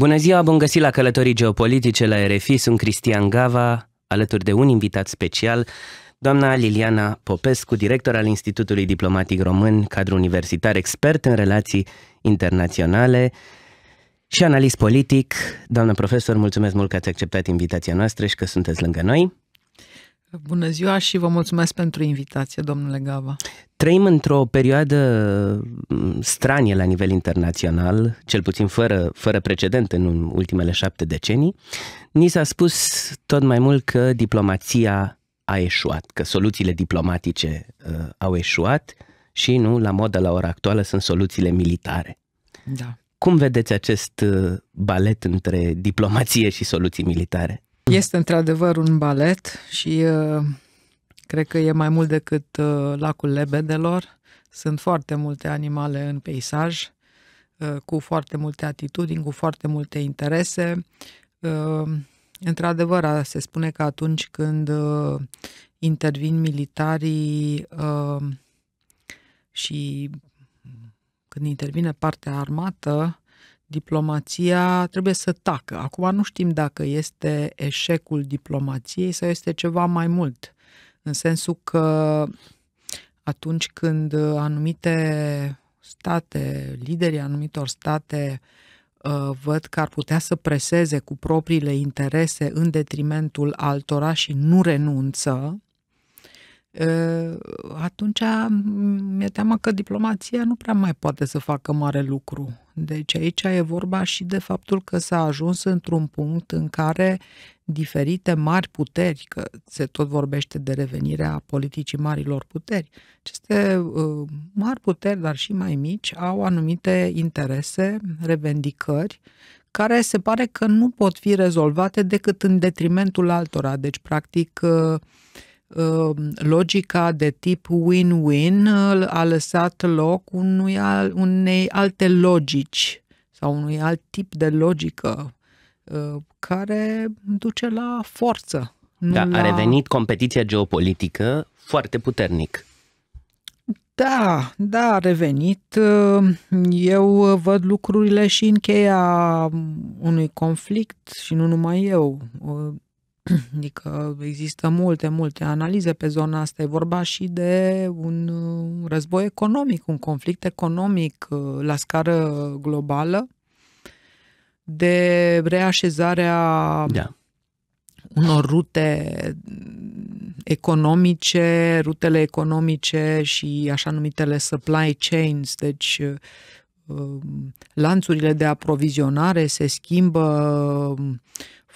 Bună ziua, bun găsit la Călătorii Geopolitice la RFI, sunt Cristian Gava, alături de un invitat special, doamna Liliana Popescu, director al Institutului Diplomatic Român, cadru universitar, expert în relații internaționale și analist politic. Doamna profesor, mulțumesc mult că ați acceptat invitația noastră și că sunteți lângă noi. Bună ziua și vă mulțumesc pentru invitație, domnule Gava. Trăim într-o perioadă mm, stranie la nivel internațional, cel puțin fără, fără precedent în ultimele șapte decenii. Ni s-a spus tot mai mult că diplomația a eșuat, că soluțiile diplomatice uh, au eșuat și nu, la modă la ora actuală, sunt soluțiile militare. Da. Cum vedeți acest uh, balet între diplomație și soluții militare? Mm. Este într-adevăr un balet și uh, cred că e mai mult decât uh, lacul lebedelor. Sunt foarte multe animale în peisaj, uh, cu foarte multe atitudini, cu foarte multe interese. Într-adevăr, se spune că atunci când intervin militarii și când intervine partea armată, diplomația trebuie să tacă. Acum nu știm dacă este eșecul diplomației sau este ceva mai mult, în sensul că atunci când anumite state, liderii anumitor state uh, văd că ar putea să preseze cu propriile interese în detrimentul altora și nu renunță, atunci mi-e teamă că diplomația nu prea mai poate să facă mare lucru. Deci aici e vorba și de faptul că s-a ajuns într-un punct în care diferite mari puteri, că se tot vorbește de revenirea politicii marilor puteri, aceste mari puteri, dar și mai mici, au anumite interese, revendicări, care se pare că nu pot fi rezolvate decât în detrimentul altora. Deci, practic, Um, logica de tip win-win uh, a lăsat loc unui al, unei alte logici sau unui alt tip de logică uh, care duce la forță. Da, la... a revenit competiția geopolitică foarte puternic. Da, da, a revenit. Uh, eu văd lucrurile și în cheia unui conflict și nu numai eu. Adică există multe, multe analize pe zona asta. E vorba și de un uh, război economic, un conflict economic uh, la scară globală, de reașezarea da. unor rute economice, rutele economice și așa numitele supply chains, deci uh, lanțurile de aprovizionare se schimbă,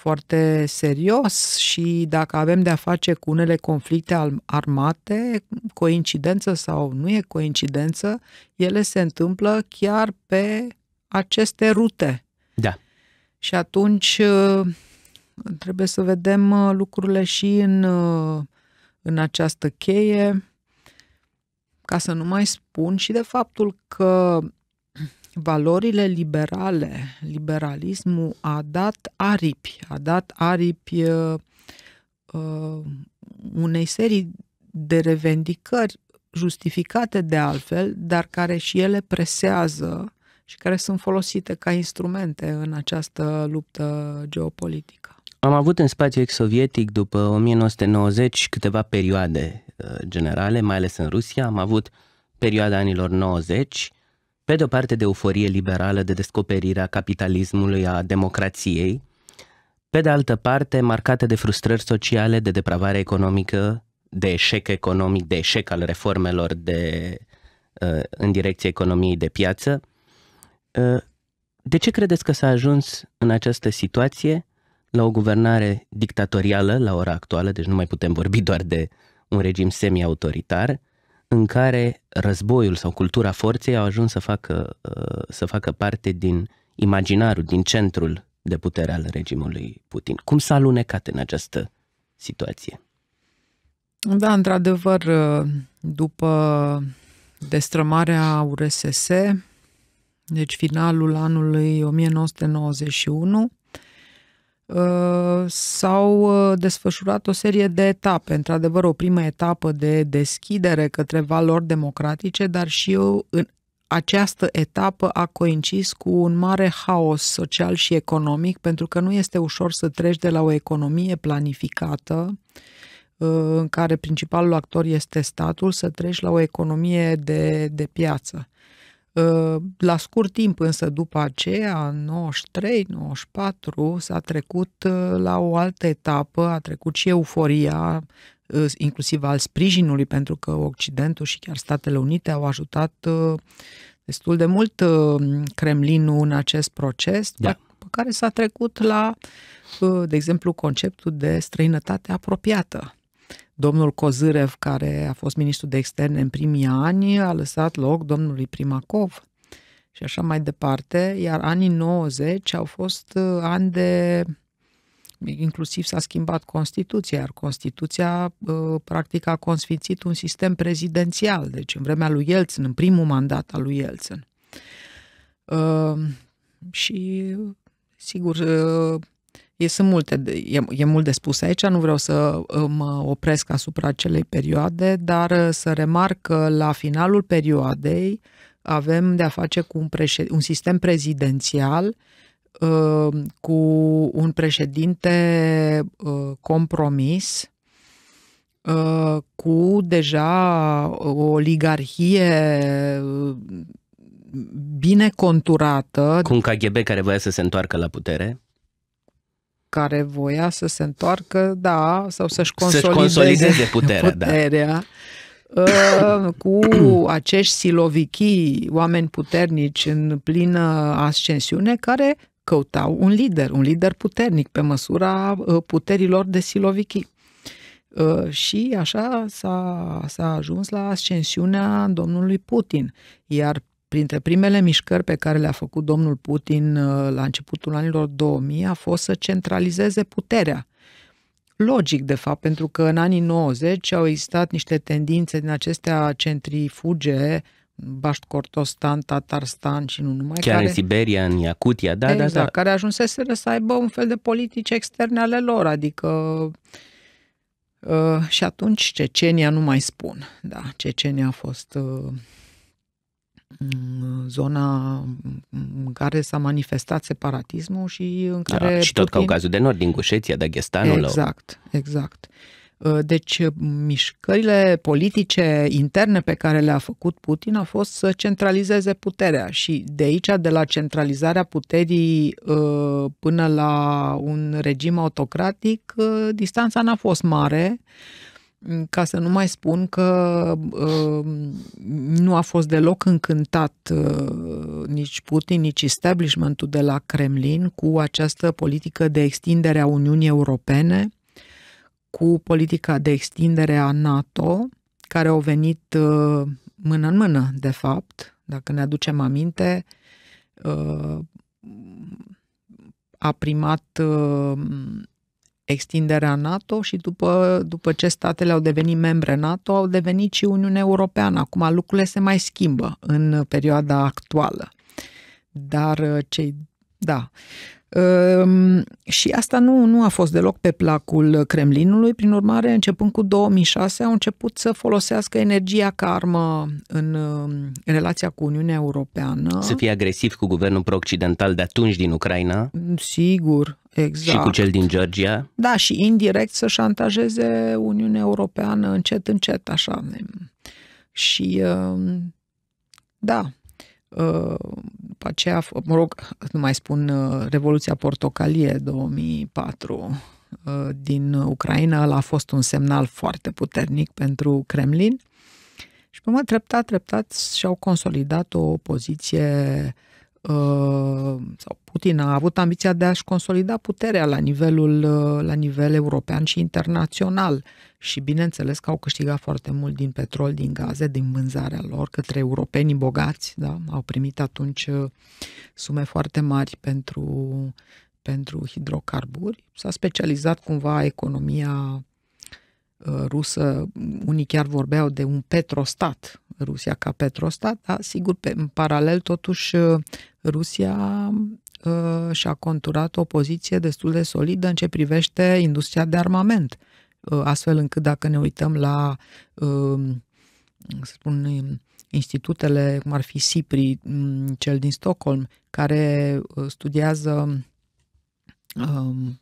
foarte serios și dacă avem de-a face cu unele conflicte armate, coincidență sau nu e coincidență, ele se întâmplă chiar pe aceste rute. Da. Și atunci uh, trebuie să vedem uh, lucrurile și în, uh, în această cheie, ca să nu mai spun și de faptul că valorile liberale, liberalismul a dat aripi, a dat aripi uh, uh, unei serii de revendicări justificate de altfel, dar care și ele presează și care sunt folosite ca instrumente în această luptă geopolitică. Am avut în spațiu ex-sovietic după 1990 câteva perioade uh, generale, mai ales în Rusia. Am avut perioada anilor 90, pe de-o parte de euforie liberală de descoperirea capitalismului a democrației, pe de altă parte marcate de frustrări sociale, de depravare economică, de eșec economic, de eșec al reformelor de, uh, în direcția economiei de piață. Uh, de ce credeți că s-a ajuns în această situație la o guvernare dictatorială la ora actuală, deci nu mai putem vorbi doar de un regim semi-autoritar, în care războiul sau cultura forței au ajuns să facă, uh, să facă parte din imaginarul, din centrul de putere al regimului Putin. Cum s-a alunecat în această situație? Da, într-adevăr, uh, după destrămarea URSS, deci finalul anului 1991, Uh, s-au uh, desfășurat o serie de etape. Într-adevăr, o primă etapă de deschidere către valori democratice, dar și eu în această etapă a coincis cu un mare haos social și economic, pentru că nu este ușor să treci de la o economie planificată, uh, în care principalul actor este statul, să treci la o economie de, de piață. Ă, la scurt timp însă după aceea, în 93-94, s-a trecut ă, la o altă etapă, a trecut și euforia, ă, inclusiv al sprijinului, pentru că Occidentul și chiar Statele Unite au ajutat destul de mult Kremlinul în acest proces, da. pe care s-a trecut la, de exemplu, conceptul de străinătate apropiată. Domnul Cozârev, care a fost ministru de externe în primii ani, a lăsat loc domnului Primacov și așa mai departe, iar anii 90 au fost uh, ani de inclusiv s-a schimbat Constituția, iar Constituția uh, practic a consfințit un sistem prezidențial, deci în vremea lui Elțin, în primul mandat al lui Elțin. Uh, și sigur, E, sunt multe, e, e mult de spus aici, nu vreau să uh, mă opresc asupra acelei perioade, dar uh, să remarc că la finalul perioadei avem de-a face cu un, președ, un sistem prezidențial uh, cu un președinte compromis, cu deja o oligarhie bine conturată. Cu un KGB care voia să se întoarcă la putere care voia să se întoarcă, da, sau să-și consolideze, să consolideze puterea, puterea da. Uh, cu acești silovichii, oameni puternici în plină ascensiune, care căutau un lider, un lider puternic pe măsura uh, puterilor de silovichii. Uh, și așa s-a, s-a ajuns la ascensiunea domnului Putin. Iar Printre primele mișcări pe care le-a făcut domnul Putin uh, la începutul anilor 2000 a fost să centralizeze puterea. Logic, de fapt, pentru că în anii 90 au existat niște tendințe din acestea centrifuge, Baștcortostan, Tatarstan și nu numai. Chiar care, în Siberia, în Iacutia, da, exact, da, da. Exact, care ajunseseră să aibă un fel de politici externe ale lor, adică uh, și atunci Cecenia nu mai spun, da, Cecenia a fost uh, zona în care s-a manifestat separatismul și în da, care... Da, și tot Putin... Caucazul de Nord, din Gușeția, Daghestanul. Exact, exact. Uh, deci uh, mișcările politice interne pe care le-a făcut Putin a fost să centralizeze puterea și de aici, de la centralizarea puterii uh, până la un regim autocratic, distanța n-a fost mare ca să nu mai spun că uh, nu a fost deloc încântat uh, nici Putin, nici establishmentul de la Kremlin cu această politică de extindere a Uniunii Europene, cu politica de extindere a NATO, care au venit uh, mână în mână, de fapt, dacă ne aducem aminte, uh, a primat uh, extinderea NATO și după, după ce statele au devenit membre NATO, au devenit și Uniunea Europeană. Acum lucrurile se mai schimbă în perioada actuală. Dar uh, cei, da, um, și asta nu, nu a fost deloc pe placul Kremlinului, prin urmare, începând cu 2006, au început să folosească energia ca armă în, um, în relația cu Uniunea Europeană. Să fie agresiv cu guvernul pro-occidental de atunci din Ucraina? Sigur, Exact. Și cu cel din Georgia. Da, și indirect să șantajeze Uniunea Europeană încet, încet, așa. Și um, da, uh, după aceea, mă rog, nu mai spun uh, Revoluția Portocalie 2004 uh, din Ucraina, ăla a fost un semnal foarte puternic pentru Kremlin și pe mă, treptat, treptat și-au consolidat o poziție uh, Uh, sau Putin a avut ambiția de a-și consolida puterea la, nivelul, uh, la nivel european și internațional și bineînțeles că au câștigat foarte mult din petrol, din gaze, din vânzarea lor către europenii bogați, da? au primit atunci uh, sume foarte mari pentru, pentru hidrocarburi. S-a specializat cumva economia Uh, rusă, unii chiar vorbeau de un petrostat, Rusia ca petrostat, dar sigur, pe, în paralel, totuși, uh, Rusia uh, și-a conturat o poziție destul de solidă în ce privește industria de armament, uh, astfel încât dacă ne uităm la, uh, să spun, institutele, cum ar fi SIPRI, mm, cel din Stockholm, care uh, studiază um,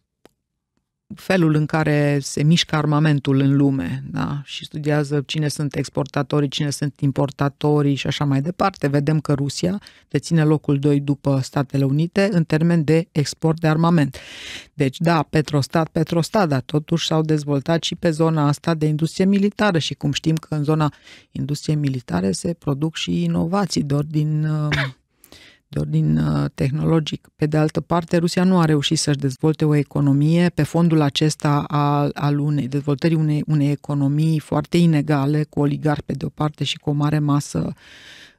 felul în care se mișcă armamentul în lume da? și studiază cine sunt exportatorii, cine sunt importatorii și așa mai departe. Vedem că Rusia deține locul 2 după Statele Unite în termen de export de armament. Deci, da, petrostat, petrostat, dar totuși s-au dezvoltat și pe zona asta de industrie militară și cum știm că în zona industriei militare se produc și inovații din uh, de ordin uh, tehnologic. Pe de altă parte, Rusia nu a reușit să-și dezvolte o economie pe fondul acesta al, al unei dezvoltării unei, unei economii foarte inegale, cu oligar pe de o parte și cu o mare masă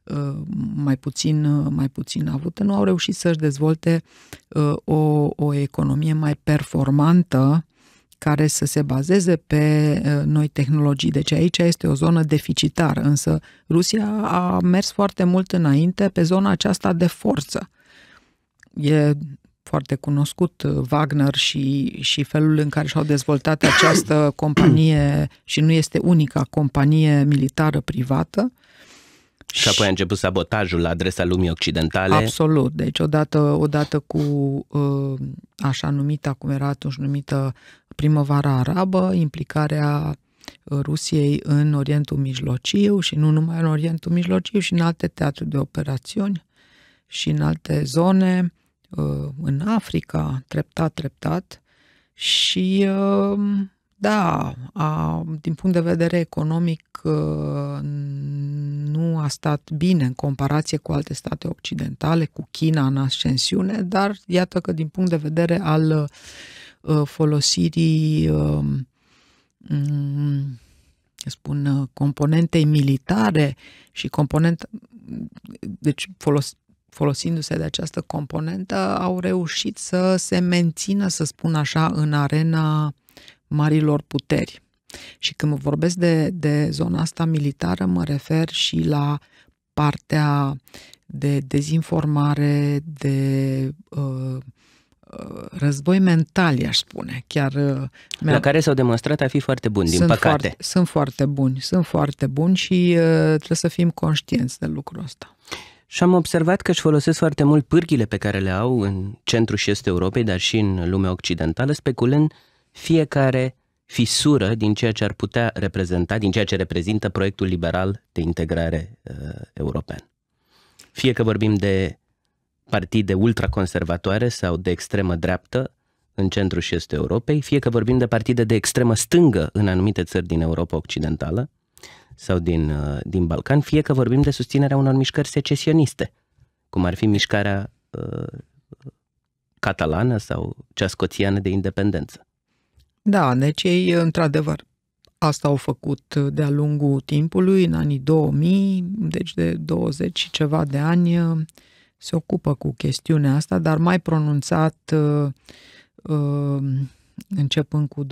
uh, mai puțin, uh, mai puțin avută, nu au reușit să-și dezvolte o, o economie mai performantă care să se bazeze pe uh, noi tehnologii. Deci aici este o zonă deficitară, însă Rusia a mers foarte mult înainte pe zona aceasta de forță. E foarte cunoscut uh, Wagner și, și felul în care și-au dezvoltat această companie și nu este unica companie militară privată, și apoi a început sabotajul la adresa lumii occidentale. Absolut. Deci odată, odată cu uh, așa numită, cum era atunci numită primăvara arabă, implicarea Rusiei în Orientul Mijlociu și nu numai în Orientul Mijlociu, și în alte teatre de operațiuni și în alte zone, uh, în Africa, treptat, treptat. Și uh, da, a, din punct de vedere economic ă, nu a stat bine în comparație cu alte state occidentale, cu China în ascensiune, dar iată că din punct de vedere al ă, folosirii ă, spun componentei militare și component deci folos, folosindu-se de această componentă au reușit să se mențină, să spun așa, în arena marilor puteri. Și când vorbesc de, de zona asta militară, mă refer și la partea de dezinformare, de uh, uh război mental, i-aș spune. Chiar, uh, la care s-au demonstrat a fi foarte buni, din sunt păcate. Foarte, sunt foarte buni, sunt foarte buni și uh, trebuie să fim conștienți de lucrul ăsta. Și am observat că își folosesc foarte mult pârghile pe care le au în centrul și estul Europei, dar și în lumea occidentală, speculând fiecare fisură din ceea ce ar putea reprezenta, din ceea ce reprezintă proiectul liberal de integrare uh, european. Fie că vorbim de partide ultraconservatoare sau de extremă dreaptă în centrul și estul Europei, fie că vorbim de partide de extremă stângă în anumite țări din Europa Occidentală sau din, uh, din Balcan, fie că vorbim de susținerea unor mișcări secesioniste, cum ar fi mișcarea uh, catalană sau cea scoțiană de independență. Da, deci ei, într-adevăr, asta au făcut de-a lungul timpului, în anii 2000, deci de 20 și ceva de ani, se ocupă cu chestiunea asta, dar mai pronunțat uh, uh, începând cu 2007-2008.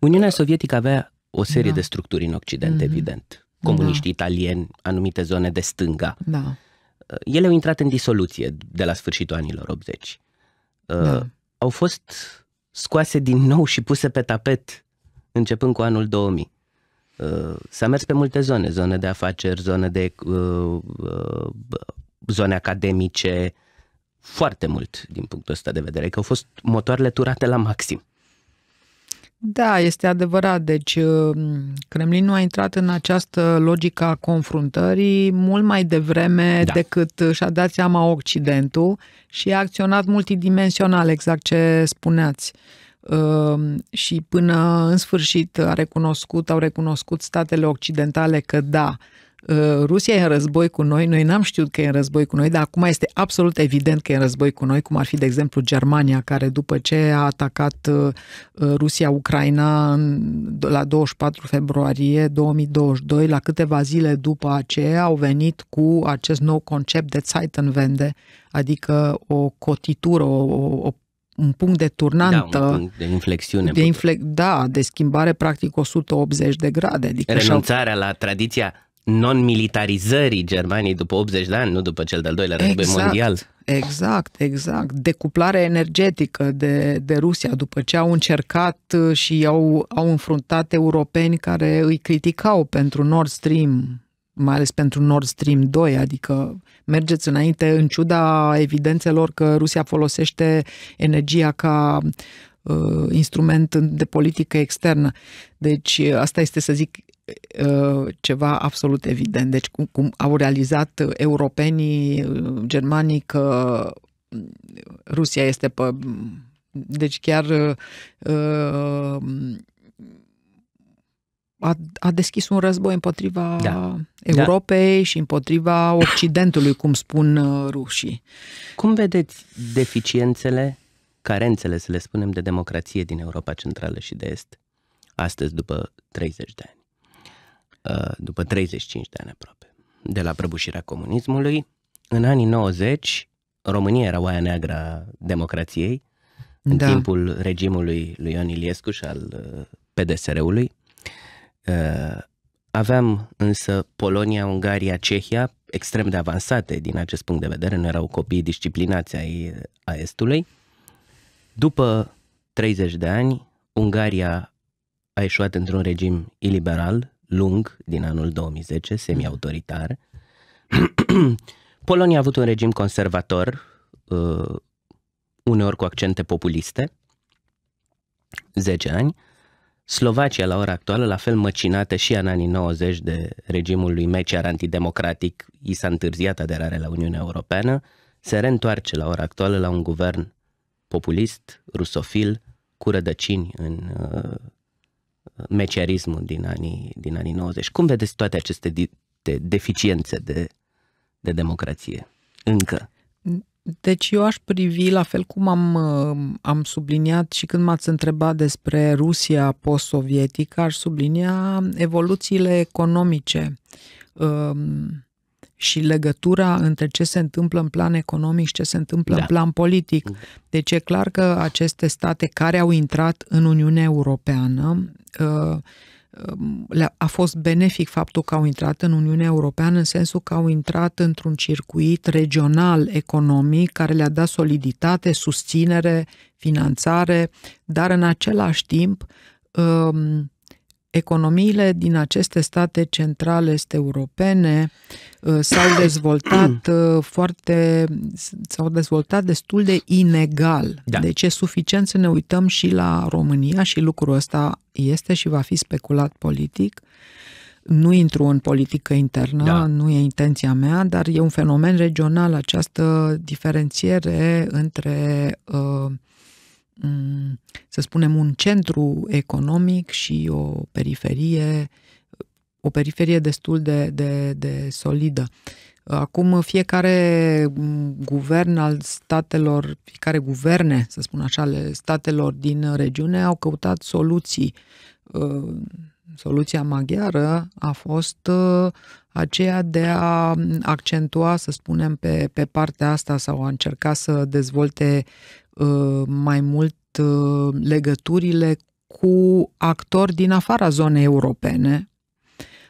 Uniunea Sovietică avea o serie da. de structuri în Occident, mm-hmm. evident. Comuniști da. italieni, anumite zone de stânga. Da. Uh, ele au intrat în disoluție de la sfârșitul anilor 80. Da au fost scoase din nou și puse pe tapet începând cu anul 2000. Uh, s-a mers pe multe zone, zone de afaceri, zone de uh, uh, zone academice, foarte mult din punctul ăsta de vedere, că au fost motoarele turate la maxim. Da, este adevărat. Deci, uh, Kremlinul a intrat în această logică a confruntării mult mai devreme da. decât și-a dat seama Occidentul și a acționat multidimensional, exact ce spuneați. Uh, și până în sfârșit a recunoscut, au recunoscut statele occidentale că da, Uh, Rusia e în război cu noi, noi n-am știut că e în război cu noi, dar acum este absolut evident că e în război cu noi, cum ar fi, de exemplu, Germania, care după ce a atacat uh, uh, Rusia-Ucraina la 24 februarie 2022, la câteva zile după aceea au venit cu acest nou concept de Zeitenwende, adică o cotitură, o, o un punct de turnantă. Da, un punct de inflexiune. De infle- da, de schimbare practic 180 de grade. Adică Renunțarea la tradiția non-militarizării Germaniei după 80 de ani, nu după cel de-al doilea exact, război mondial. Exact, exact. Decuplarea energetică de, de Rusia după ce au încercat uh, și au, au înfruntat europeni care îi criticau pentru Nord Stream, mai ales pentru Nord Stream 2, adică mergeți înainte în ciuda evidențelor că Rusia folosește energia ca uh, instrument de politică externă. Deci uh, asta este, să zic, ceva absolut evident. Deci cum, cum au realizat europenii, germanii că mm, Rusia este pe... Mm, deci chiar uh, a, a deschis un război împotriva da. da. Europei da. și împotriva Occidentului, cum spun rușii. Cum vedeți deficiențele, carențele, să le spunem, de democrație din Europa Centrală și de Est, astăzi după 30 de ani? Uh, după 35 de ani aproape, de la prăbușirea comunismului. În anii 90, România era oaia neagră a democrației, în da. timpul regimului lui Ion Iliescu și al uh, PDSR-ului. Uh, aveam însă Polonia, Ungaria, Cehia, extrem de avansate din acest punct de vedere, nu erau copii disciplinați ai a Estului. După 30 de ani, Ungaria a ieșuat într-un regim iliberal, lung din anul 2010, semi-autoritar. Polonia a avut un regim conservator, uh, uneori cu accente populiste, 10 ani. Slovacia, la ora actuală, la fel măcinată și în anii 90 de regimul lui Meciar antidemocratic, i s-a întârziat aderarea la Uniunea Europeană, se reîntoarce la ora actuală la un guvern populist, rusofil, cu rădăcini în uh, meciarismul din anii, din anii 90. Cum vedeți toate aceste de deficiențe de, de democrație încă? Deci eu aș privi la fel cum am, uh, am subliniat și când m-ați întrebat despre Rusia post-sovietică, aș sublinia evoluțiile economice um, și legătura între ce se întâmplă în plan economic și ce se întâmplă da. în plan politic. Mm. Deci e clar că aceste state care au intrat în Uniunea Europeană Uh, um, a fost benefic faptul că au intrat în Uniunea Europeană în sensul că au intrat într-un circuit regional economic care le-a dat soliditate, susținere, finanțare, dar în același timp um, economiile din aceste state centrale este europene uh, s-au dezvoltat uh, foarte s-au dezvoltat destul de inegal. Da. Deci e suficient să ne uităm și la România și lucrul ăsta este și va fi speculat politic. Nu intru în politică internă, da. nu e intenția mea, dar e un fenomen regional această diferențiere între uh, Mm, să spunem, un centru economic și o periferie, o periferie destul de, de, de solidă. Acum fiecare mm, guvern al statelor, fiecare guverne, să spun așa, ale statelor din regiune au căutat soluții. Uh, soluția maghiară a fost uh, aceea de a mm, accentua, să spunem, pe, pe partea asta sau a încerca să dezvolte Uh, mai mult uh, legăturile cu actori din afara zonei europene,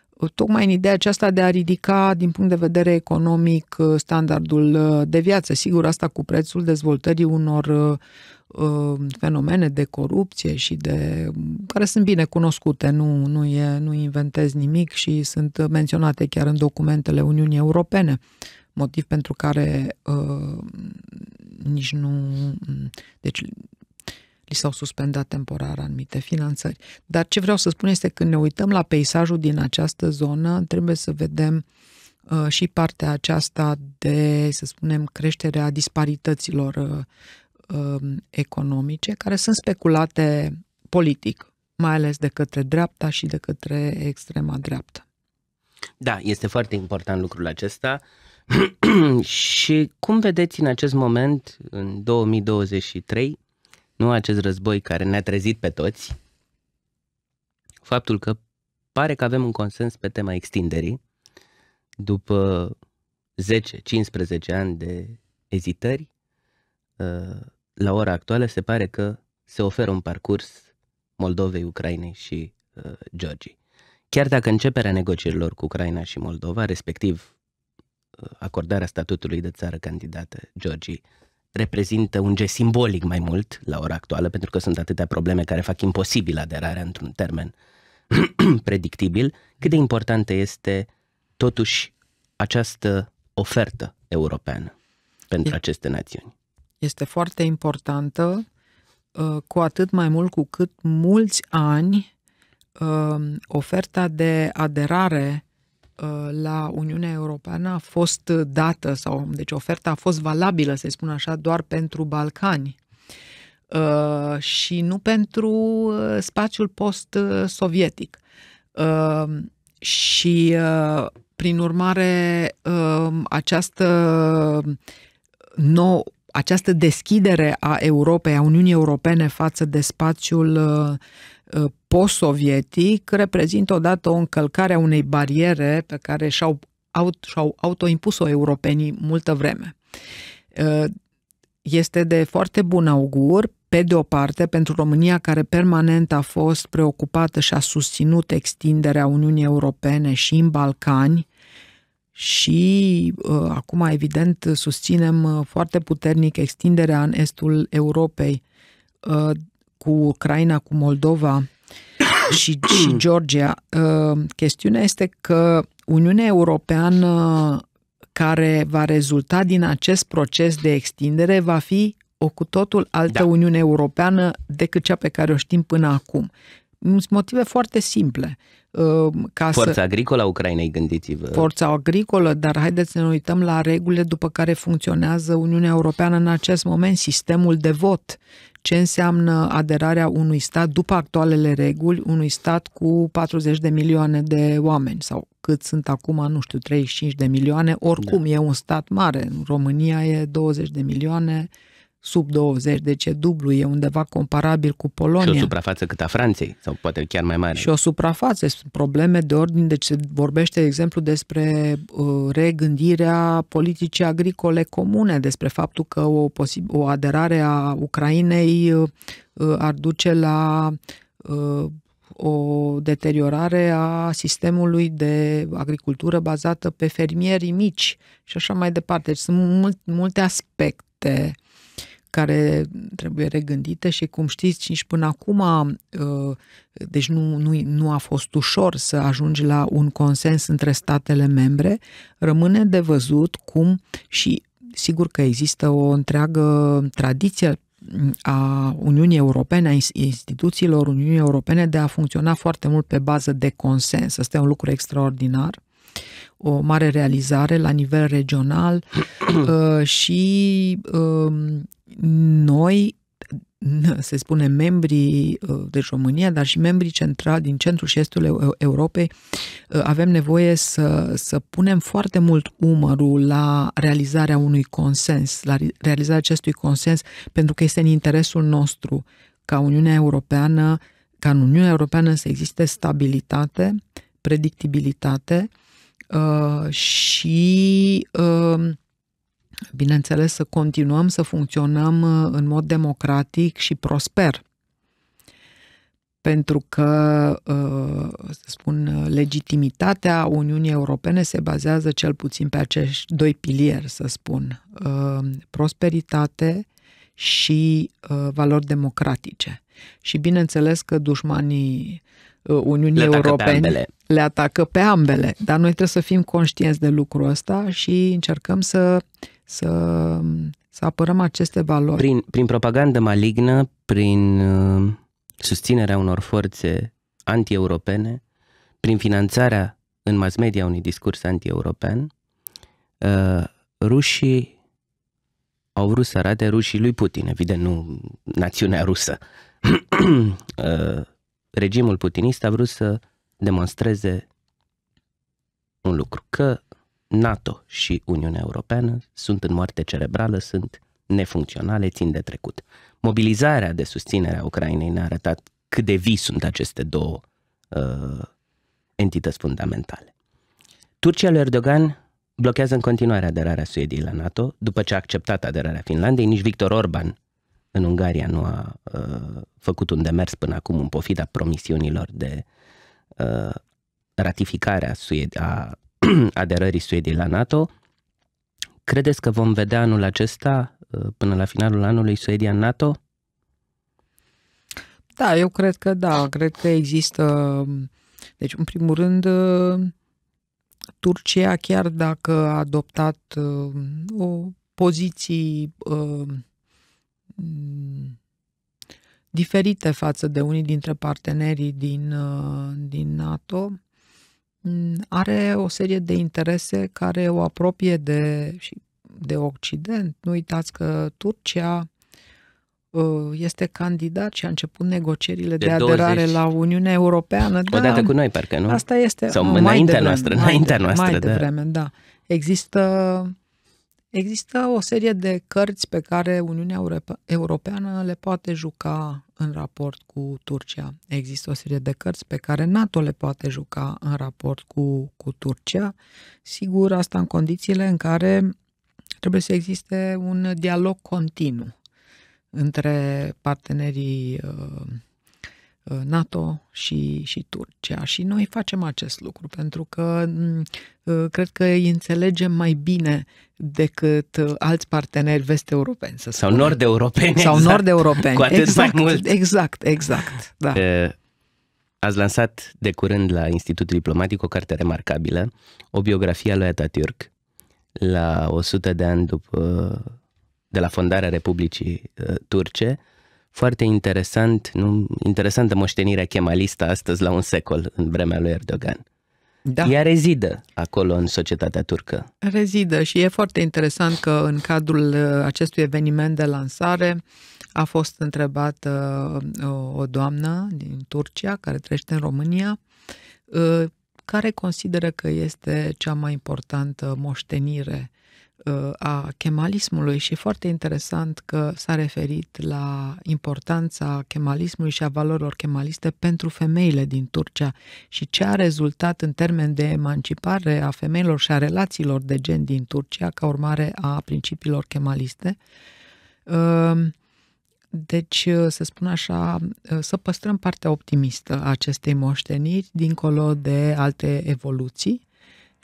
uh, tocmai în ideea aceasta de a ridica, din punct de vedere economic, standardul de viață. Sigur, asta cu prețul dezvoltării unor fenomene de corupție și de care sunt bine cunoscute, nu, nu, e, nu inventez nimic și sunt menționate chiar în documentele Uniunii Europene, motiv pentru care nici nu... Mm, deci li s-au suspendat temporar anumite finanțări. Dar ce vreau să spun este că când ne uităm la peisajul din această zonă, trebuie să vedem uh, și partea aceasta de, să spunem, creșterea disparităților uh, uh, economice, care sunt speculate politic, mai ales de către dreapta și de către extrema dreaptă. Da, este foarte important lucrul acesta. Uh, și cum vedeți în acest moment, în 2023, nu acest război care ne-a trezit pe toți, faptul că pare că avem un consens pe tema extinderii, după 10-15 ani de ezitări, uh, la ora actuală se pare că se oferă un parcurs Moldovei, Ucrainei și uh, Georgiei. Chiar dacă începerea negocierilor cu Ucraina și Moldova, respectiv acordarea statutului de țară candidată Georgiei reprezintă un gest simbolic mai mult la ora actuală, pentru că sunt atâtea probleme care fac imposibil aderarea într-un termen predictibil, cât de importantă este totuși această ofertă europeană pentru este aceste națiuni. Este foarte importantă, uh, cu atât mai mult cu cât mulți ani uh, oferta de aderare Uh, la Uniunea Europeană a fost dată, sau deci oferta a fost valabilă, să spun așa, doar pentru Balcani uh, și nu pentru uh, spațiul post-sovietic. Și, prin urmare, această nouă această deschidere a Europei, a Uniunii Europene față de spațiul Uh, post-sovietic reprezintă odată o încălcare a unei bariere pe care și-au, aut, și-au autoimpus-o europenii multă vreme. Uh, este de foarte bun augur, pe de o parte, pentru România care permanent a fost preocupată și a susținut extinderea Uniunii Europene și în Balcani, și uh, acum, evident, susținem uh, foarte puternic extinderea în estul Europei. Uh, cu Ucraina, cu Moldova și, și Georgia. Uh, chestiunea este că Uniunea Europeană care va rezulta din acest proces de extindere va fi o cu totul altă da. Uniune Europeană decât cea pe care o știm până acum. Sunt motive foarte simple. Ehm, ca forța să... agricolă a Ucrainei, gândiți-vă. Forța agricolă, dar haideți să ne uităm la regulile după care funcționează Uniunea Europeană în acest moment, sistemul de vot ce înseamnă aderarea unui stat după actualele reguli, unui stat cu 40 de milioane de oameni sau cât sunt acum, nu știu, 35 de milioane, oricum da. e un stat mare. În România e 20 de milioane, sub 20, deci e dublu, e undeva comparabil cu Polonia. Și o suprafață cât a Franței, sau poate chiar mai mare. Și o suprafață, sunt probleme de ordin, deci se vorbește, de exemplu, despre uh, regândirea politicii agricole comune, despre faptul că o, posib- o aderare a Ucrainei uh, uh, ar duce la uh, o deteriorare a sistemului de agricultură bazată pe fermierii mici și așa mai departe. Deci sunt mult, multe aspecte care trebuie regândite și, cum știți, nici până acum, uh, deci nu, nu, nu a fost ușor să ajungi la un consens între statele membre, rămâne de văzut cum și sigur că există o întreagă tradiție a Uniunii Europene, a instituțiilor Uniunii Europene de a funcționa foarte mult pe bază de consens. Asta e un lucru extraordinar o mare realizare la nivel regional uh, și um, noi, se spune, membrii, uh, deci România, dar și membrii centrali din centrul și estul Europei, uh, avem nevoie să, să punem foarte mult umărul la realizarea unui consens, la realizarea acestui consens, pentru că este în interesul nostru ca Uniunea Europeană, ca în Uniunea Europeană să existe stabilitate, predictibilitate uh, și uh, bineînțeles, să continuăm să funcționăm uh, în mod democratic și prosper. Pentru că, uh, să spun, legitimitatea Uniunii Europene se bazează cel puțin pe acești doi pilieri, să spun, uh, prosperitate și valori democratice. Și bineînțeles că dușmanii Uniunii Europene le atacă pe ambele, dar noi trebuie să fim conștienți de lucrul ăsta și încercăm să, să, să apărăm aceste valori. Prin, prin propagandă malignă, prin uh, susținerea unor forțe anti-europene, prin finanțarea în mass media unui discurs anti-european, uh, rușii au vrut să arate rușii lui Putin, evident, nu națiunea rusă. Uh, regimul putinist a vrut să demonstreze un lucru, că NATO și Uniunea Europeană sunt în moarte cerebrală, sunt nefuncționale, țin de trecut. Mobilizarea de susținere a Ucrainei ne-a arătat cât de vii sunt aceste două uh, entități fundamentale. Turcia lui Erdogan blochează în continuare aderarea Suediei la NATO, după ce a acceptat aderarea Finlandei, nici Victor Orban în Ungaria nu a uh, făcut un demers până acum în pofida promisiunilor de Uh, ratificarea Sued- a aderării Suediei la NATO. Credeți că vom vedea anul acesta, uh, până la finalul anului, Suedia în NATO? Da, eu cred că da, cred că există. Deci, în primul rând, uh, Turcia, chiar dacă a adoptat o poziții diferite față de unii dintre partenerii din, uh, din NATO, mm, are o serie de interese care o apropie de, de Occident. Nu uitați că Turcia uh, este candidat și a început negocierile de, de aderare 20. la Uniunea Europeană. Da, Odată cu noi, parcă, nu? Asta este... Sau uh, mai înaintea devreme, noastră, înaintea noastră. Mai da. devreme, da. da. Există Există o serie de cărți pe care Uniunea Europeană le poate juca în raport cu Turcia. Există o serie de cărți pe care NATO le poate juca în raport cu, cu Turcia. Sigur, asta în condițiile în care trebuie să existe un dialog continuu între partenerii uh, Uh, NATO și, și Turcia. Și noi facem acest lucru pentru că mm, uh, cred că îi înțelegem mai bine decât uh, alți parteneri vest-europeni, să Sau nord-europeni. Sau exact. nord-europeni. Cu atât exact, mai mult. Exact, exact. Da. E... Ați lansat de curând la Institutul Diplomatic o carte remarcabilă, o biografie a lui Atatürk, la 100 de ani după, de la fondarea Republicii Turce, foarte interesant, nu? interesantă moștenirea chemalistă astăzi la un secol în vremea lui Erdogan. Da. Ea rezidă acolo în societatea turcă. Rezidă și e foarte interesant că în cadrul uh, acestui eveniment de lansare a fost întrebată uh, o doamnă din Turcia care trăiește în România uh, care consideră că este cea mai importantă moștenire a chemalismului și foarte interesant că s-a referit la importanța chemalismului și a valorilor chemaliste pentru femeile din Turcia și ce a rezultat în termen de emancipare a femeilor și a relațiilor de gen din Turcia ca urmare a principiilor chemaliste. Ehm, deci, să spun așa, să păstrăm partea optimistă a acestei moșteniri dincolo de alte evoluții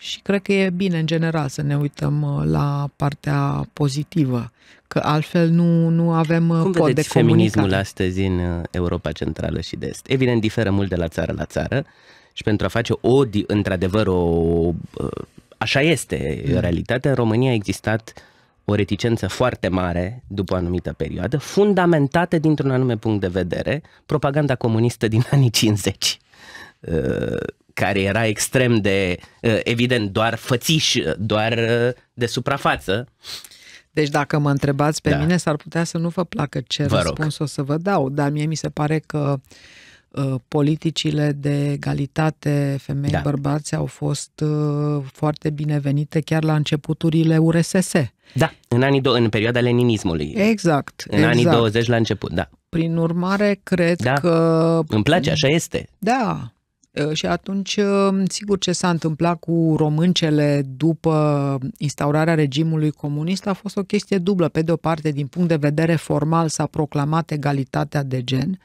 și cred că e bine, în general, să ne uităm uh, la partea pozitivă, că altfel nu, nu avem uh, Cum cod de feminismul astăzi în uh, Europa Centrală și de Est? Evident, diferă mult de la țară la țară și pentru a face o, într-adevăr, o, așa este mm. realitatea, în România a existat o reticență foarte mare după o anumită perioadă, fundamentată dintr-un anume punct de vedere, propaganda comunistă din anii 50 care era extrem de, uh, evident, doar fățiș, uh, doar uh, de suprafață. Deci dacă mă întrebați pe da. mine, s-ar putea să nu vă placă ce vă răspuns rog. o să vă dau, dar mie mi se pare că politicile de egalitate femei-bărbați da. au fost foarte binevenite chiar la începuturile URSS. Da, în, anii do- în perioada leninismului. Exact. În exact. anii 20 la început, da. Prin urmare, cred da. că... Îmi place, așa este. Da, Uh, și atunci, um, sigur, ce s-a întâmplat cu româncele după instaurarea regimului comunist a fost o chestie dublă. Pe de o parte, din punct de vedere formal, s-a proclamat egalitatea de gen.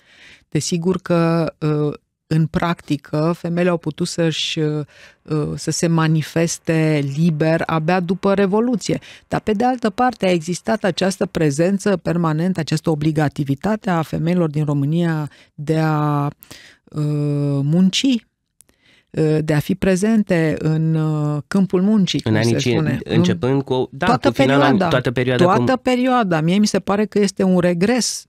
Desigur că uh, în practică, femeile au putut să-și, uh, uh, să se manifeste liber abia după Revoluție. Dar, pe de altă parte, a existat această prezență permanentă, această obligativitate a femeilor din România de a uh, munci, uh, de a fi prezente în câmpul muncii, cum în anii se spune. Începând cu, da, toată cu final, perioada, toată perioada. Toată cum... perioada. Mie mi se pare că este un regres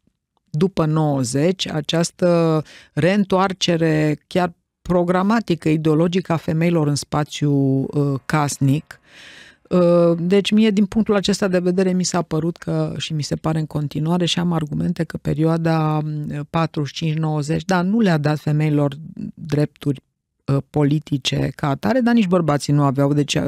după 90, această reîntoarcere chiar programatică, ideologică a femeilor în spațiu uh, casnic. Uh, deci mie, din punctul acesta de vedere, mi s-a părut că și mi se pare în continuare și am argumente că perioada 45-90, uh, da, nu le-a dat femeilor drepturi uh, politice ca atare, dar nici bărbații nu aveau, deci uh,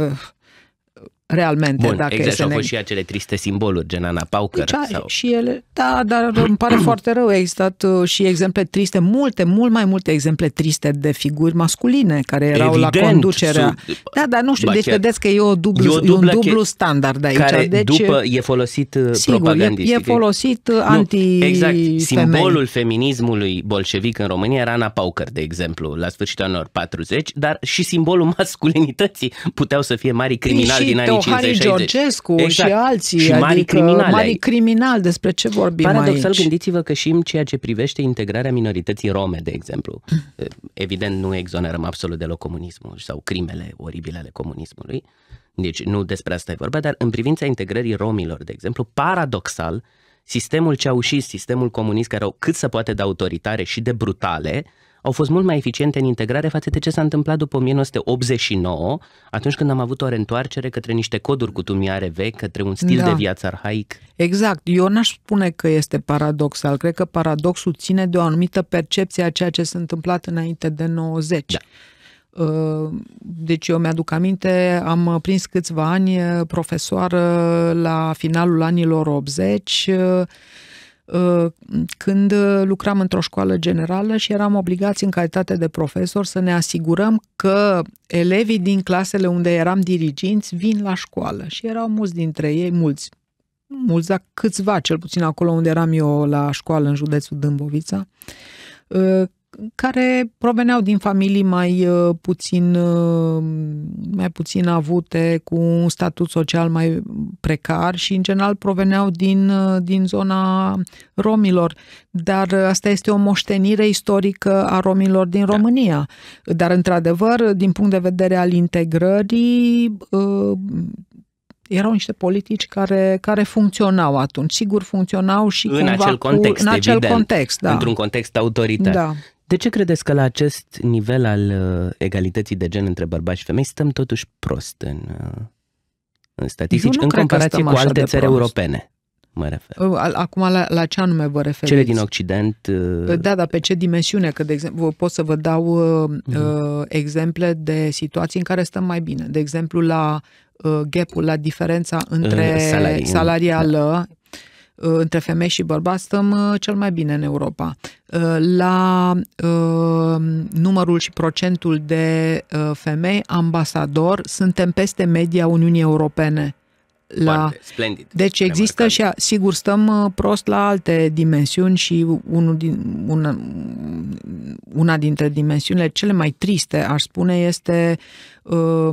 realmente. Bun, dacă exact, și au ne... fost și acele triste simboluri, gen Ana Pauker. Deci, sau... Și ele, da, dar îmi pare foarte rău. Au existat uh, și exemple triste, multe, mult mai multe exemple triste de figuri masculine care erau Evident, la conducerea. Sunt... Da, dar nu știu, deci vedeți că e, o dublu, e, o e un dublu standard aici. Care deci, după e folosit uh, sigur, propagandistic. E, e folosit nu, anti Exact, simbolul feminismului bolșevic în România era Ana Pauker, de exemplu, la sfârșitul anilor 40, dar și simbolul masculinității puteau să fie mari criminali din anii 50 Georgescu exact. și alții, și adică criminali. Mari criminali, despre ce vorbim Paradoxal, aici? gândiți-vă că și în ceea ce privește integrarea minorității rome, de exemplu, mm. evident nu exonerăm absolut deloc comunismul sau crimele oribile ale comunismului, deci nu despre asta e vorba, dar în privința integrării romilor, de exemplu, paradoxal, sistemul ce ceaușist, sistemul comunist, care au cât se poate de autoritare și de brutale, au fost mult mai eficiente în integrare față de ce s-a întâmplat după 1989, atunci când am avut o reîntoarcere către niște coduri cu tumiare vechi, către un stil da. de viață arhaic. Exact. Eu n-aș spune că este paradoxal. Cred că paradoxul ține de o anumită percepție a ceea ce s-a întâmplat înainte de 90. Da. Uh, deci eu mi-aduc aminte, am prins câțiva ani uh, profesoară la finalul anilor 80 Uh, când uh, lucram într-o școală generală și eram obligați în calitate de profesor să ne asigurăm că elevii din clasele unde eram diriginți vin la școală și erau mulți dintre ei, mulți, mulți, dar câțiva, cel puțin acolo unde eram eu la școală în județul Dâmbovița, uh, care proveneau din familii mai uh, puțin, uh, mai puțin avute, cu un statut social mai precar și, în general, proveneau din, uh, din zona romilor. Dar asta este o moștenire istorică a romilor din da. România. Dar, într-adevăr, din punct de vedere al integrării, erau niște politici care, care funcționau atunci. Sigur, funcționau și în cumva acel context, cu, în acel evident, context, da. într-un context autoritar. Da. De ce credeți că la acest nivel al uh, egalității de gen între bărbați și femei stăm totuși prost în, uh, în statistici, în comparație cu alte țări prost. europene? mă refer. Uh, acum, la, la ce anume vă referiți? Cele din Occident. Păi da, dar pe ce dimensiune? Că, de exemplu, pot să vă dau uh-huh. uh, exemple de situații în care stăm mai bine. De exemplu, la uh, gap la diferența între salarii. salarială da. Uh, între femei și bărbați stăm uh, cel mai bine în Europa. Uh, la numărul și procentul de femei ambasador suntem peste media Uniunii Europene. La... Foarte, splendid. Deci există și, sigur, stăm prost la alte dimensiuni și unul din, una, una dintre dimensiunile cele mai triste, aș spune, este uh,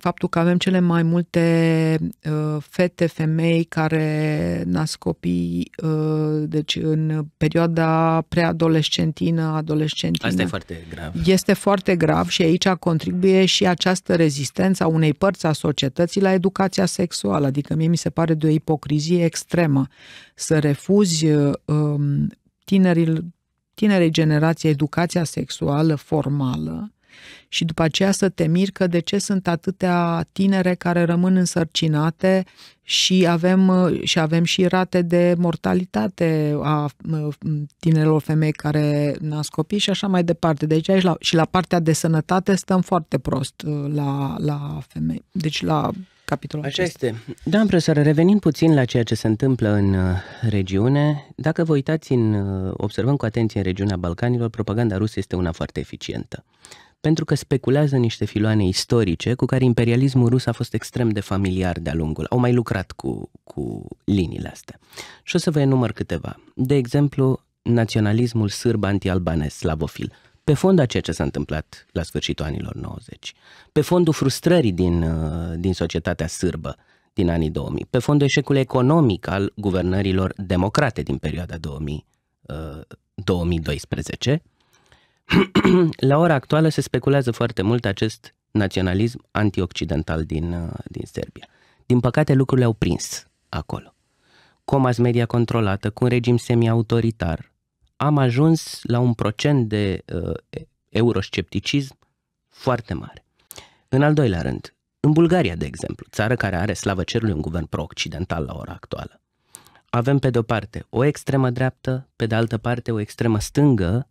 faptul că avem cele mai multe uh, fete, femei care nasc copii, uh, deci în perioada preadolescentină, adolescentină. Asta e foarte grav. Este foarte grav și aici contribuie și această rezistență a unei părți a societății la educația sexuală. Adică mie mi se pare de o ipocrizie extremă să refuzi uh, um, tinerii tinerii generații educația sexuală formală și după aceea să te mir că de ce sunt atâtea tinere care rămân însărcinate și avem, uh, și avem și rate de mortalitate a uh, tinerilor femei care nasc copii și așa mai departe. Deci aici la, și la partea de sănătate stăm foarte prost uh, la, la femei. Deci la capitolul Așa acesta. este. Da, profesor, revenind puțin la ceea ce se întâmplă în regiune, dacă vă uitați, în, observăm cu atenție în regiunea Balcanilor, propaganda rusă este una foarte eficientă pentru că speculează niște filoane istorice cu care imperialismul rus a fost extrem de familiar de-a lungul. Au mai lucrat cu, cu liniile astea. Și o să vă enumăr câteva. De exemplu, naționalismul sârb anti-albanez, slavofil, pe fond a ceea ce s-a întâmplat la sfârșitul anilor 90, pe fondul frustrării din, uh, din societatea sârbă din anii 2000, pe fondul eșecului economic al guvernărilor democrate din perioada 2000, 2012, La ora actuală se speculează foarte mult acest naționalism antioccidental din, uh, din Serbia. Din păcate, lucrurile au prins acolo. Cu o mass media controlată, cu un regim semi-autoritar, am ajuns la un procent de uh, euroscepticism foarte mare. În al doilea rând, în Bulgaria, de exemplu, țară care are slavă cerului un guvern pro-occidental la ora actuală, avem pe de o parte o extremă dreaptă, pe de altă parte o extremă stângă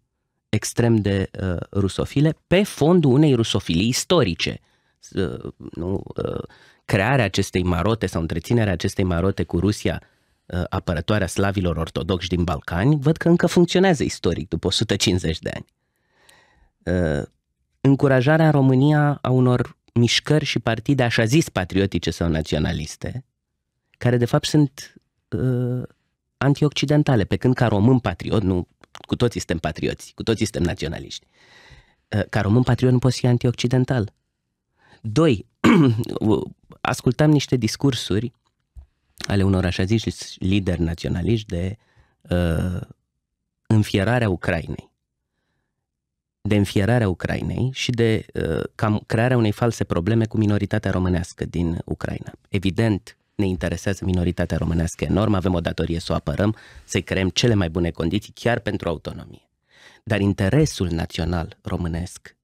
extrem de uh, rusofile pe fondul unei rusofilii istorice. Uh, nu, uh, crearea acestei marote sau întreținerea acestei marote cu Rusia uh, apărătoarea slavilor ortodoxi din Balcani, văd că încă funcționează istoric după 150 de ani. Uh, încurajarea în România a unor mișcări și partide așa zis patriotice sau naționaliste, care de fapt sunt uh, antioccidentale, pe când ca român patriot, nu cu toții suntem patrioți, cu toții suntem naționaliști. Uh, ca român patriot nu poți fi antioccidental. Doi, ascultam niște discursuri ale unor așa zis lideri naționaliști de uh, înfierarea Ucrainei. De înfierarea Ucrainei și de uh, cam crearea unei false probleme cu minoritatea românească din Ucraina. Evident, ne interesează minoritatea românească enorm, avem o datorie să o apărăm, să creăm cele mai bune condiții chiar pentru autonomie. Dar interesul național românesc,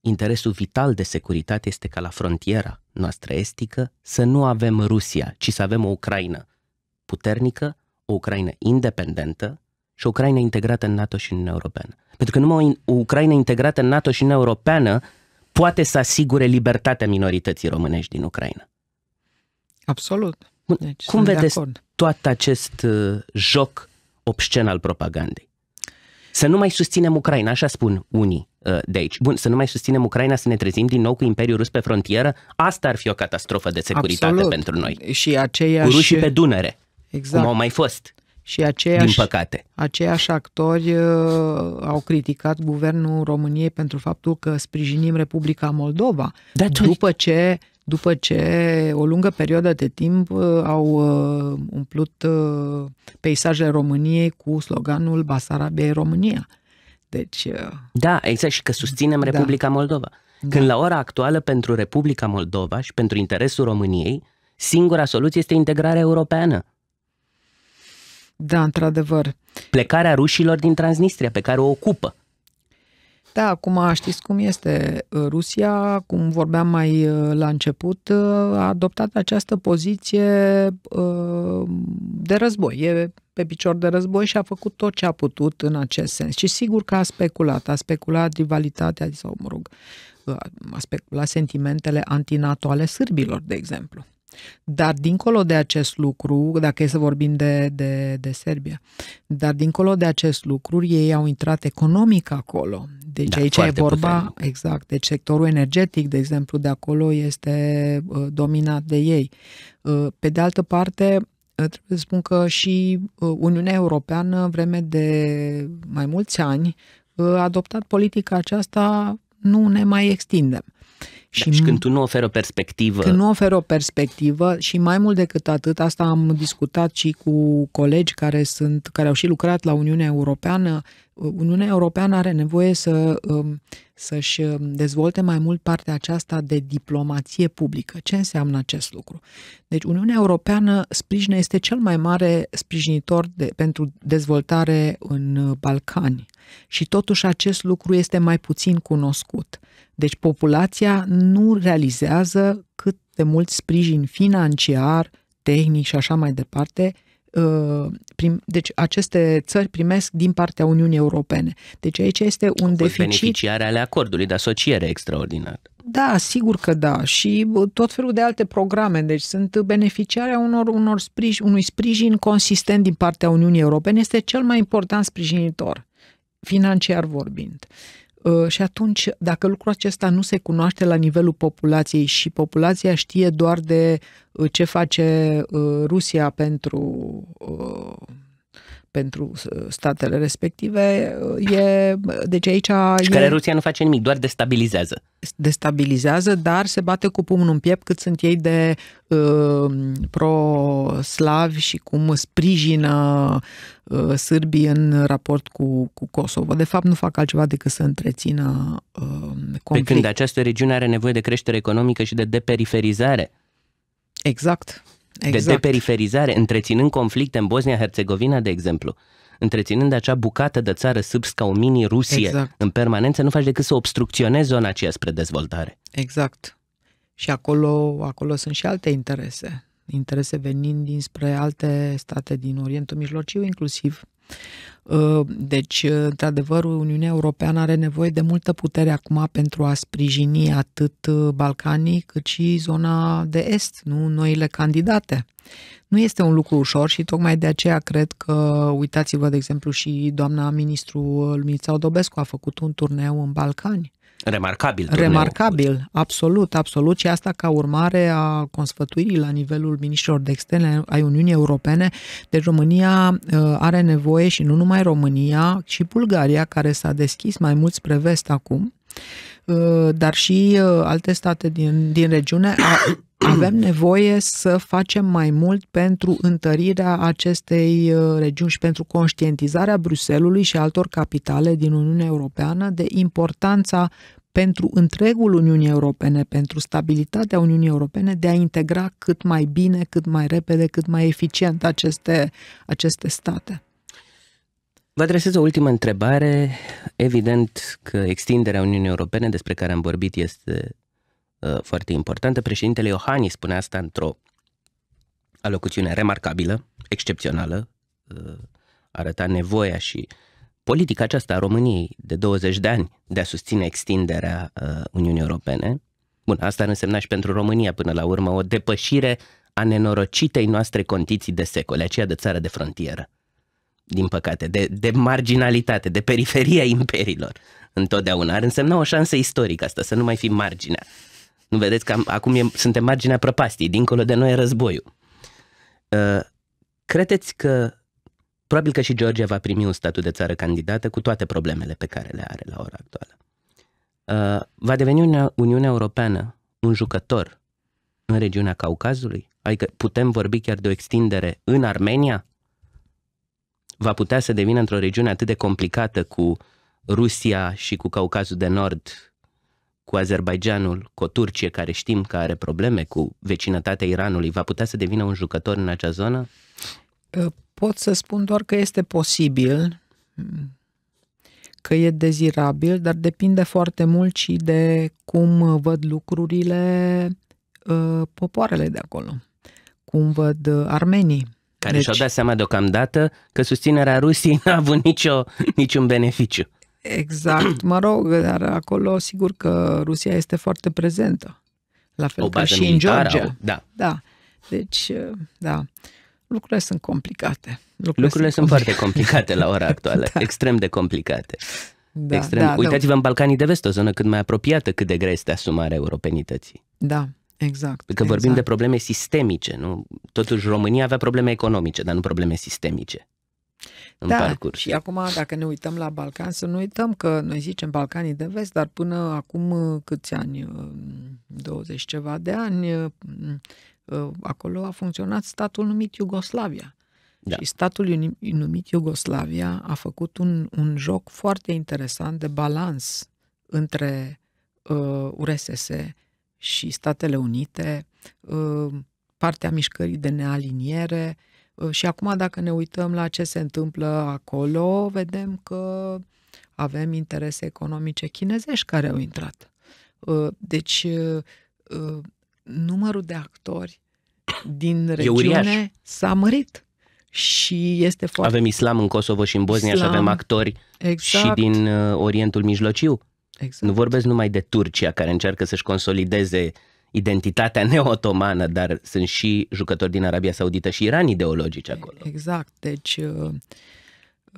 interesul vital de securitate este ca la frontiera noastră estică să nu avem Rusia, ci să avem o Ucraina puternică, o Ucraina independentă și o Ucraina integrată în NATO și în Uniunea Europeană. Pentru că numai o Ucraina integrată în NATO și în Uniunea Europeană poate să asigure libertatea minorității românești din Ucraina. Absolut. Deci, Cum vedeți tot acest uh, joc obscen al propagandei? Să nu mai susținem Ucraina, așa spun unii uh, de aici. Bun, să nu mai susținem Ucraina, să ne trezim din nou cu Imperiul Rus pe frontieră, asta ar fi o catastrofă de securitate Absolut. pentru noi. Și aceiași... Cu rușii pe Dunăre, exact. cum au mai fost. Și aceiași, din păcate. aceiași actori uh, au criticat guvernul României pentru faptul că sprijinim Republica Moldova. Da, după ce după ce o lungă perioadă de timp uh, au uh, umplut uh, peisajele României cu sloganul Basarabia România. Deci, da, exact, și că susținem da. Republica da. Moldova. Când da. la ora actuală, pentru Republica Moldova și pentru interesul României, singura soluție este integrarea europeană. Da, într-adevăr. Plecarea rușilor din Transnistria, pe care o ocupă. Da, acum știți cum este. Uh, Rusia, cum vorbeam mai uh, la început, uh, a adoptat această poziție de război. E pe picior de război și a făcut tot ce a putut în acest sens. Și sigur că a speculat, a speculat rivalitatea sau, mă rog, a speculat sentimentele antinato ale sârbilor, de exemplu. Dar dincolo de acest lucru, dacă e să vorbim de, de, de Serbia, dar dincolo de acest lucru, ei au intrat economic acolo. Deci da, aici e vorba, puternic. exact, deci sectorul energetic, de exemplu, de acolo este uh, dominat de ei. Uh, pe de altă parte, uh, trebuie să spun că și uh, Uniunea Europeană, vreme de mai mulți ani, uh, a adoptat politica aceasta nu ne mai extindem și, da, și când tu nu oferă perspectivă. Când nu oferă o perspectivă și mai mult decât atât, asta am discutat și cu colegi care sunt care au și lucrat la Uniunea Europeană. Uniunea Europeană are nevoie să um, să-și um, dezvolte mai mult partea aceasta de diplomație publică. Ce înseamnă acest lucru? Deci Uniunea Europeană sprijină este cel mai mare sprijinitor de, pentru dezvoltare în uh, Balcani și totuși acest lucru este mai puțin cunoscut. Deci populația nu realizează cât de mult sprijin financiar, tehnic și așa mai departe uh, prim, deci aceste țări primesc din partea Uniunii Europene. Deci aici este un deficit. Beneficiare ale acordului de asociere extraordinar. Da, sigur că da. Și tot felul de alte programe. Deci sunt beneficiarea unor, unor sprijin, unui sprijin consistent din partea Uniunii Europene. Este cel mai important sprijinitor financiar vorbind. Uh, și atunci, dacă lucrul acesta nu se cunoaște la nivelul populației și populația știe doar de uh, ce face uh, Rusia pentru pentru uh, statele respective uh, e... Deci aici... Și e, care Rusia nu face nimic, doar destabilizează. Destabilizează, dar se bate cu pumnul în piept cât sunt ei de uh, pro-slavi și cum sprijină uh, sârbii în raport cu, cu Kosovo. De fapt, nu fac altceva decât să întrețină uh, conflict. Pe când această regiune are nevoie de creștere economică și de deperiferizare. Exact exact. de deperiferizare, întreținând conflicte în Bosnia-Herzegovina, de exemplu, întreținând acea bucată de țară sârbscă, o mini-Rusie exact. în permanență, nu faci decât să obstrucționezi zona aceea spre dezvoltare. Exact. Și acolo, acolo sunt și alte interese. Interese venind dinspre alte state din Orientul Mijlociu, inclusiv Ă, deci, într-adevăr, Uniunea Europeană are nevoie de multă putere acum pentru a sprijini atât ă, Balcanii cât și zona de est, nu noile candidate. Nu este un lucru ușor și tocmai de aceea cred că, uitați-vă, de exemplu, și doamna ministru ă, Lumița Odobescu a făcut un turneu în Balcani Remarcabil. Turneu. Remarcabil, absolut, absolut. Și asta ca urmare a consfătuirii la nivelul ministrilor de externe ai Uniunii Europene. Deci România uh, are nevoie și nu numai România, și Bulgaria, care s-a deschis mai mult spre vest acum, uh, dar și uh, alte state din, din regiune, a, avem nevoie să facem mai mult pentru întărirea acestei uh, regiuni și pentru conștientizarea Bruselului și altor capitale din Uniunea Europeană de importanța pentru întregul Uniunii Europene, pentru stabilitatea Uniunii Europene, de a integra cât mai bine, cât mai repede, cât mai eficient aceste, aceste state. Vă adresez o ultimă întrebare. Evident că extinderea Uniunii Europene, despre care am vorbit, este Uh, foarte importantă. Președintele Iohannis spune asta într-o alocuțiune remarcabilă, excepțională, uh, arăta nevoia și politica aceasta a României de 20 de ani de a susține extinderea uh, Uniunii Europene. Bun, asta ar însemna și pentru România până la urmă o depășire a nenorocitei noastre condiții de secole, aceea de țară de frontieră, din păcate, de, de marginalitate, de periferia imperiilor. Întotdeauna ar însemna o șansă istorică asta, să nu mai fim marginea nu vedeți că am, acum e, suntem marginea prăpastiei, dincolo de noi e războiul. Uh, credeți că probabil că și Georgia va primi un statut de țară candidată cu toate problemele pe care le are la ora actuală. Uh, va deveni Uniunea, Uniunea Europeană un jucător în regiunea Caucazului? Adică putem vorbi chiar de o extindere în Armenia? Va putea să devină într-o regiune atât de complicată cu Rusia și cu Caucazul de Nord cu Azerbaijanul, cu o Turcie care știm că are probleme cu vecinătatea Iranului, va putea să devină un jucător în acea zonă? Ă, pot să spun doar că este posibil, că e dezirabil, dar depinde foarte mult și de cum văd lucrurile ă, popoarele de acolo, cum văd armenii. Care deci... și-au dat seama deocamdată că susținerea Rusiei n-a avut nicio, niciun beneficiu. Exact, mă rog, dar acolo sigur că Rusia este foarte prezentă. La fel o ca și în Georgia. Au, da. da. Deci, da, lucrurile sunt complicate. Lucrurile, lucrurile sunt, complicate. foarte complicate la ora actuală, da. extrem de complicate. Da, extrem. Da, da. Uitați-vă da. în Balcanii de Vest, o zonă cât mai apropiată cât de grea este asumarea europenității. Da, exact. Că vorbim exact. de probleme sistemice, nu? Totuși România avea probleme economice, dar nu probleme sistemice în da, parcurs. Și acum, dacă ne uităm la Balcan, să nu uităm că noi zicem Balcanii de vest, dar până acum uh, câți ani, 20 uh, ceva de ani, uh, acolo a funcționat statul numit Iugoslavia. Da. Și statul numit Iugoslavia a făcut un, un joc foarte interesant de balans între uh, URSS și Statele Unite, uh, partea mișcării de nealiniere, uh, Ă, și acum, dacă ne uităm la ce se întâmplă acolo, vedem că avem interese economice chinezești care au intrat. Ă, deci, ă, numărul de actori din regiune s-a mărit. Și este foarte... Avem islam în Kosovo și în Bosnia islam, și avem actori exact. și din Orientul Mijlociu. Exact. Nu vorbesc numai de Turcia, care încearcă să-și consolideze identitatea neotomană, dar sunt și jucători din Arabia Saudită și Iran ideologici acolo. Exact, deci uh,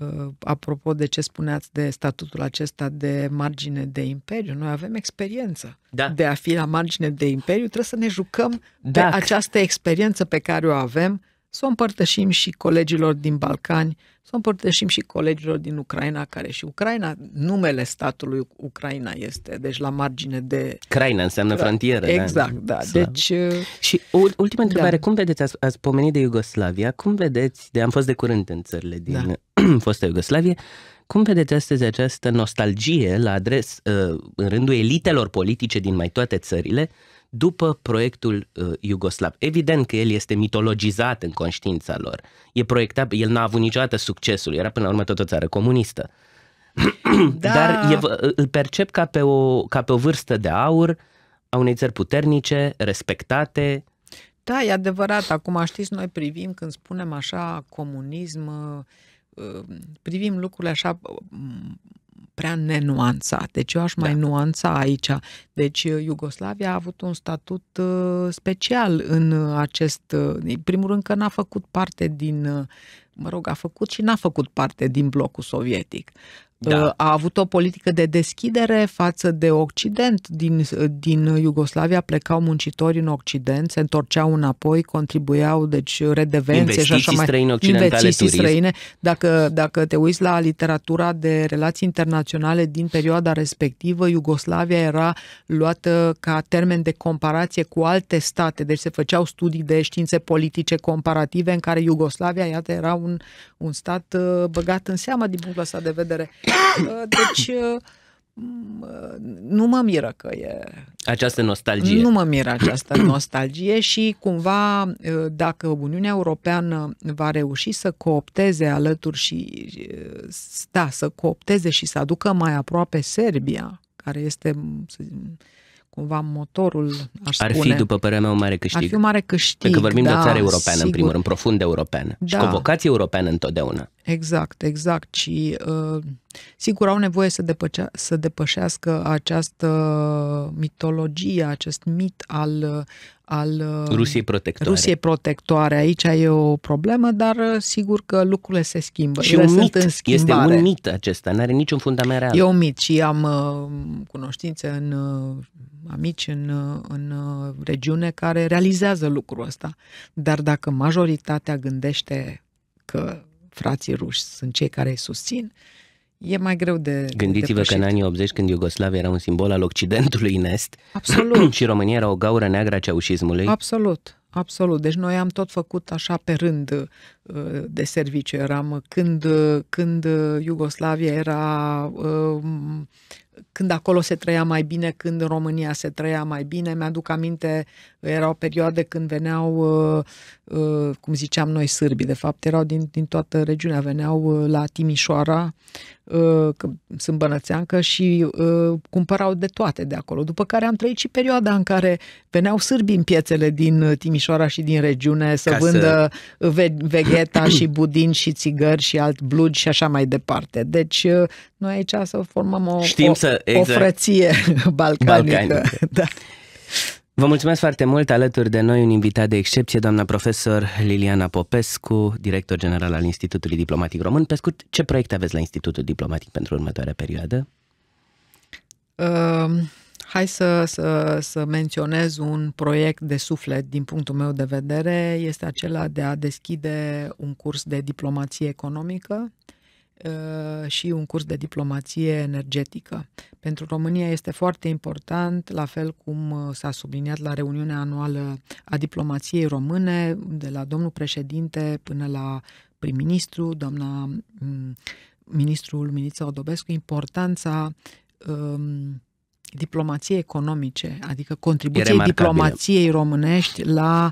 uh, apropo de ce spuneați de statutul acesta de margine de imperiu, noi avem experiență da. de a fi la margine de imperiu, trebuie să ne jucăm Dacă. de această experiență pe care o avem, să o împărtășim și colegilor din Balcani, să împărtășim și colegilor din Ucraina, care și Ucraina, numele statului Ucraina este, deci la margine de... Ucraina înseamnă frontieră. Da. Exact, da. Deci, uh, da. Deci, și ultima întrebare, da. cum vedeți, ați, ați pomenit de Iugoslavia, cum vedeți, de am fost de curând în țările din da. fosta Iugoslavie, cum vedeți astăzi această nostalgie la adres, uh, în rândul elitelor politice din mai toate țările, după proiectul uh, iugoslav. Evident că el este mitologizat în conștiința lor. E proiectat, el n-a avut niciodată succesul, era până la urmă tot o țară comunistă. da. Dar e, îl percep ca pe, o, ca pe o vârstă de aur a unei țări puternice, respectate. Da, e adevărat. Acum știți, noi privim când spunem așa comunism, uh, privim lucrurile așa prea nenuanțat. Deci eu aș mai da. nuanța aici. Deci uh, Iugoslavia a avut un statut uh, special în uh, acest... În primul rând că n-a făcut parte din mă rog, a făcut și n-a făcut parte din blocul sovietic da. Uh, a avut o politică de deschidere față de Occident. Din, uh, din Iugoslavia plecau muncitori în Occident, se întorceau înapoi, contribuiau, deci redevențe și așa mai străini occidentale, investiții turism. străine. Dacă, dacă te uiți la literatura de relații internaționale din perioada respectivă, Iugoslavia era luată ca termen de comparație cu alte state, deci se făceau studii de științe politice comparative în care Iugoslavia, iată, era un, un stat uh, băgat în seamă din punctul ăsta de vedere. Uh, deci uh, nu mă miră că e... Această nostalgie. Nu mă miră această nostalgie și cumva dacă Uniunea Europeană va reuși să coopteze alături și da, să coopteze și să aducă mai aproape Serbia, care este să zic, cumva motorul, aș Ar spune. fi, după părerea mea, un mare câștig. Ar fi un mare câștig, Pentru că vorbim da, de o da, țară europeană, sigur. în primul rând, profund europeană. Da. Și cu vocație europeană întotdeauna. Exact, exact. Și uh, sigur au nevoie să, depăcea, să depășească această mitologie, acest mit al, al um, Rusiei protectoare. Rusiei protectoare. Aici e o problemă, dar uh, sigur că lucrurile se schimbă. Și un mit. Sunt în este un mit acesta, nu are niciun fundament real. E un mit și am uh, cunoștințe în amici în, în regiune care realizează lucrul ăsta. Dar dacă majoritatea gândește că frații ruși sunt cei care îi susțin, e mai greu de Gândiți-vă de că în anii 80, când Iugoslavia era un simbol al Occidentului în Est, absolut. și România era o gaură neagră a ceaușismului. Absolut, absolut. Deci noi am tot făcut așa pe rând uh, de serviciu. Eram când, uh, când uh, Iugoslavia era când acolo se trăia mai bine, când în România se trăia mai bine. Mi-aduc aminte, era o perioadă când veneau, uh, uh, cum ziceam noi, sârbi, de fapt, erau din, din toată regiunea, veneau uh, la Timișoara, Uh, că sunt bănățeancă și uh, cumpărau de toate de acolo. După care am trăit și perioada în care veneau sârbi în piețele din uh, Timișoara și din regiune să Ca vândă să... Ve- și budin și țigări și alt blugi și așa mai departe. Deci uh, noi aici să formăm o, Știm o, să, exact. o frăție balcanică. balcanică. da. Vă mulțumesc foarte mult alături de noi un invitat de excepție, doamna profesor Liliana Popescu, director general al Institutului Diplomatic Român. Pe scurt, ce proiecte aveți la Institutul Diplomatic pentru următoarea perioadă? Uh, hai să, să, să menționez un proiect de suflet din punctul meu de vedere. Este acela de a deschide un curs de diplomație economică uh, Uh, și un curs de diplomație energetică. Pentru România este foarte important, la fel cum uh, s-a subliniat la reuniunea anuală a diplomației române, de la domnul președinte până la prim-ministru, doamna mm, ministrul Miniță Odobescu, importanța um, diplomației economice, adică contribuției diplomației românești la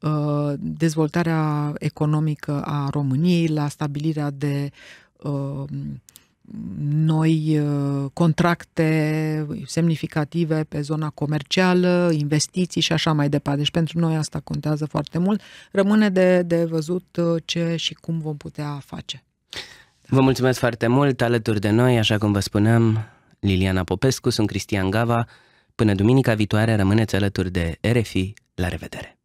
uh, dezvoltarea economică a României, la stabilirea de Um, noi uh, contracte semnificative pe zona comercială, investiții și așa mai departe. Deci pentru noi asta contează foarte mult. Rămâne de, de văzut uh, ce și cum vom putea face. Vă mulțumesc foarte mult alături de noi, așa cum vă spuneam, Liliana Popescu, sunt Cristian Gava. Până duminica viitoare rămâneți alături de RFI. La revedere!